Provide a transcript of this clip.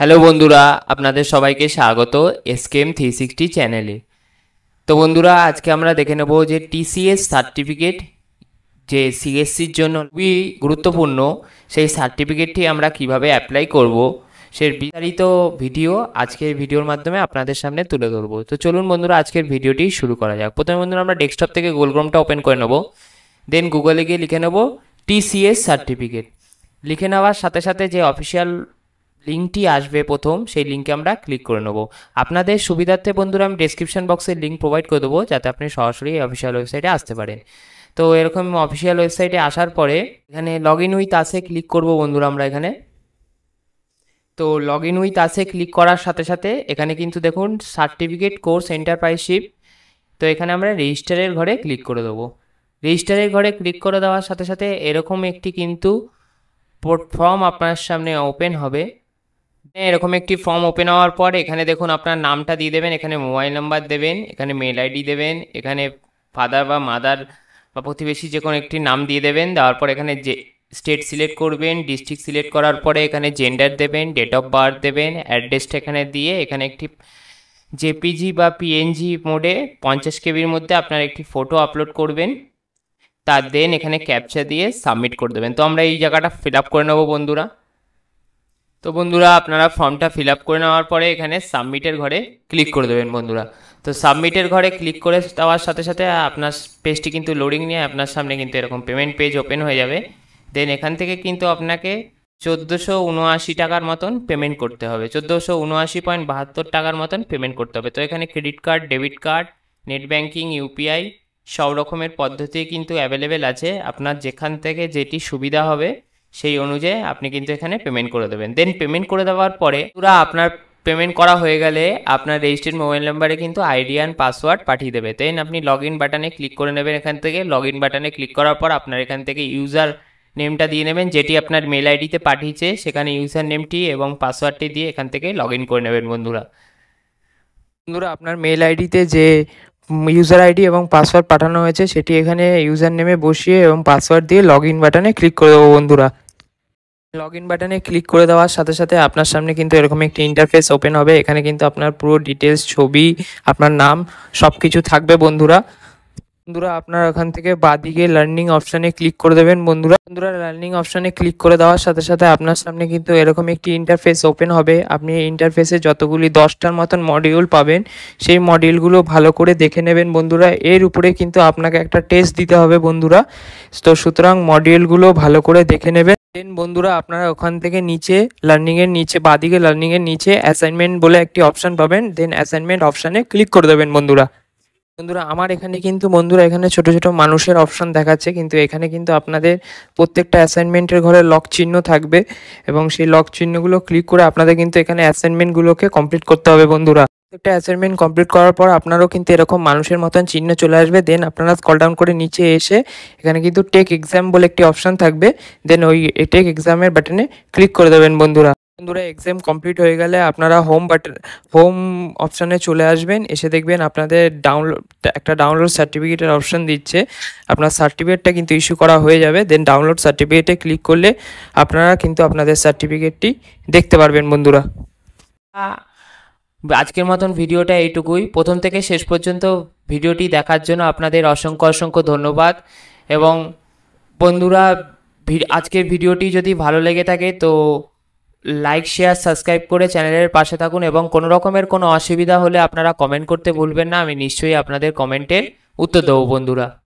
hello বন্ধুরা আপনাদের সবাইকে স্বাগত এসকেম থ্রি সিক্সটি চ্যানেলে তো বন্ধুরা আজকে আমরা দেখে নেব যে টিসিএস সার্টিফিকেট যে সিএসসির জন্য খুবই গুরুত্বপূর্ণ সেই সার্টিফিকেটটি আমরা কিভাবে অ্যাপ্লাই করব সে বিস্তারিত ভিডিও আজকের ভিডিওর মাধ্যমে আপনাদের সামনে তুলে ধরবো তো চলুন বন্ধুরা আজকের ভিডিওটি শুরু করা যাক প্রথমে বন্ধুরা আমরা ডেস্কটপ থেকে গোলগ্রামটা ওপেন করে নেব দেন গুগলে গিয়ে লিখে নেব টিসিএস সার্টিফিকেট লিখে নেওয়ার সাথে সাথে যে অফিসিয়াল লিঙ্কটি আসবে প্রথম সেই লিঙ্কে আমরা ক্লিক করে নেব আপনাদের সুবিধার্থে বন্ধুরা আমি ডিসক্রিপশান বক্সে লিঙ্ক প্রোভাইড করে দেবো যাতে আপনি সরাসরি অফিসিয়াল ওয়েবসাইটে আসতে পারেন তো এরকম অফিসিয়াল ওয়েবসাইটে আসার পরে এখানে লগ ইন উইথ আসে ক্লিক করব বন্ধুরা আমরা এখানে তো লগ ইন উইথ আসে ক্লিক করার সাথে সাথে এখানে কিন্তু দেখুন সার্টিফিকেট কোর্স এন্টারপ্রাইজশিপ তো এখানে আমরা রেজিস্টারের ঘরে ক্লিক করে দেবো রেজিস্টারের ঘরে ক্লিক করে দেওয়ার সাথে সাথে এরকম একটি কিন্তু ফর্ম আপনার সামনে ওপেন হবে হ্যাঁ, এরকম একটি ফর্ম ওপেন হওয়ার পর এখানে দেখুন আপনার নামটা দিয়ে দেবেন এখানে মোবাইল নাম্বার দেবেন এখানে মেল আইডি দেবেন এখানে ফাদার বা মাদার বা প্রতিবেশী যে কোনো একটি নাম দিয়ে দেবেন দেওয়ার পর এখানে যে স্টেট সিলেক্ট করবেন ডিস্ট্রিক্ট সিলেক্ট করার পরে এখানে জেন্ডার দেবেন ডেট অফ বার্থ দেবেন অ্যাড্রেসটা এখানে দিয়ে এখানে একটি জেপিজি বা পিএনজি মোডে পঞ্চাশ কেবির মধ্যে আপনার একটি ফটো আপলোড করবেন তার দেন এখানে ক্যাপচার দিয়ে সাবমিট করে দেবেন তো আমরা এই জায়গাটা ফিল আপ করে নেবো বন্ধুরা তো বন্ধুরা আপনারা ফর্মটা ফিল আপ করে নেওয়ার পরে এখানে সাবমিটের ঘরে ক্লিক করে দেবেন বন্ধুরা তো সাবমিটের ঘরে ক্লিক করে দেওয়ার সাথে সাথে আপনার পেজটি কিন্তু লোডিং নিয়ে আপনার সামনে কিন্তু এরকম পেমেন্ট পেজ ওপেন হয়ে যাবে দেন এখান থেকে কিন্তু আপনাকে চোদ্দোশো উনআশি টাকার মতন পেমেন্ট করতে হবে চোদ্দোশো উনআশি পয়েন্ট বাহাত্তর টাকার মতন পেমেন্ট করতে হবে তো এখানে credit card debit card net banking UPI সব রকমের পদ্ধতি কিন্তু অ্যাভেলেবেল আছে আপনার যেখান থেকে যেটি সুবিধা হবে সেই অনুযায়ী আপনি কিন্তু এখানে পেমেন্ট করে দেবেন দেন পেমেন্ট করে দেওয়ার পরে পুরা আপনার পেমেন্ট করা হয়ে গেলে আপনার রেজিস্টার্ড মোবাইল নাম্বারে কিন্তু আইডি অ্যান্ড পাসওয়ার্ড পাঠিয়ে দেবে দেন আপনি লগ ইন বাটনে ক্লিক করে নেবেন এখান থেকে লগ ইন বাটনে ক্লিক করার পর আপনার এখান থেকে ইউজার নেমটা দিয়ে নেবেন যেটি আপনার মেল আইডিতে পাঠিয়েছে সেখানে ইউজার নেমটি এবং পাসওয়ার্ডটি দিয়ে এখান থেকে লগ ইন করে নেবেন বন্ধুরা বন্ধুরা আপনার মেল আইডিতে যে ইউজার আইডি এবং পাসওয়ার্ড পাঠানো হয়েছে সেটি এখানে ইউজার নেমে বসিয়ে এবং পাসওয়ার্ড দিয়ে লগ ইন বাটনে ক্লিক করে দেবো বন্ধুরা লগ ইন বাটনে ক্লিক করে দেওয়ার সাথে সাথে আপনার সামনে কিন্তু এরকম একটি ইন্টারফেস ওপেন হবে এখানে কিন্তু আপনার পুরো ডিটেলস ছবি আপনার নাম সব কিছু থাকবে বন্ধুরা বন্ধুরা আপনার ওখান থেকে বাদিকে লার্নিং অপশানে ক্লিক করে দেবেন বন্ধুরা বন্ধুরা লার্নিং অপশানে ক্লিক করে দেওয়ার সাথে সাথে আপনার সামনে কিন্তু এরকম একটি ইন্টারফেস ওপেন হবে আপনি ইন্টারফেসে যতগুলি দশটার মতন মডিউল পাবেন সেই মডিউলগুলো ভালো করে দেখে নেবেন বন্ধুরা এর উপরে কিন্তু আপনাকে একটা টেস্ট দিতে হবে বন্ধুরা তো সুতরাং মডিউলগুলো ভালো করে দেখে নেবেন দেন বন্ধুরা আপনারা ওখান থেকে নিচে লার্নিংয়ের নিচে বাদিকে লার্নিংয়ের নিচে অ্যাসাইনমেন্ট বলে একটি অপশান পাবেন দেন অ্যাসাইনমেন্ট অপশানে ক্লিক করে দেবেন বন্ধুরা বন্ধুরা আমার এখানে কিন্তু বন্ধুরা এখানে ছোট ছোট মানুষের অপশান দেখাচ্ছে কিন্তু এখানে কিন্তু আপনাদের প্রত্যেকটা অ্যাসাইনমেন্টের ঘরে লক চিহ্ন থাকবে এবং সেই লক চিহ্নগুলো ক্লিক করে আপনাদের কিন্তু এখানে অ্যাসাইনমেন্টগুলোকে কমপ্লিট করতে হবে বন্ধুরা প্রত্যেকটা অ্যাসাইনমেন্ট কমপ্লিট করার পর আপনারও কিন্তু এরকম মানুষের মতন চিহ্ন চলে আসবে দেন আপনারা স্কল ডাউন করে নিচে এসে এখানে কিন্তু টেক এক্সাম বলে একটি অপশান থাকবে দেন ওই টেক এক্সামের বাটনে ক্লিক করে দেবেন বন্ধুরা বন্ধুরা এক্সাম কমপ্লিট হয়ে গেলে আপনারা হোম বাটন হোম অপশানে চলে আসবেন এসে দেখবেন আপনাদের ডাউনলোড একটা ডাউনলোড সার্টিফিকেটের অপশান দিচ্ছে আপনার সার্টিফিকেটটা কিন্তু ইস্যু করা হয়ে যাবে দেন ডাউনলোড সার্টিফিকেটে ক্লিক করলে আপনারা কিন্তু আপনাদের সার্টিফিকেটটি দেখতে পারবেন বন্ধুরা আজকের মতন ভিডিওটা এইটুকুই প্রথম থেকে শেষ পর্যন্ত ভিডিওটি দেখার জন্য আপনাদের অসংখ্য অসংখ্য ধন্যবাদ এবং বন্ধুরা আজকের ভিডিওটি যদি ভালো লেগে থাকে তো লাইক শেয়ার সাবস্ক্রাইব করে চ্যানেলের পাশে থাকুন এবং কোনো রকমের কোনো অসুবিধা হলে আপনারা কমেন্ট করতে ভুলবেন না আমি নিশ্চয়ই আপনাদের কমেন্টের উত্তর দেবো বন্ধুরা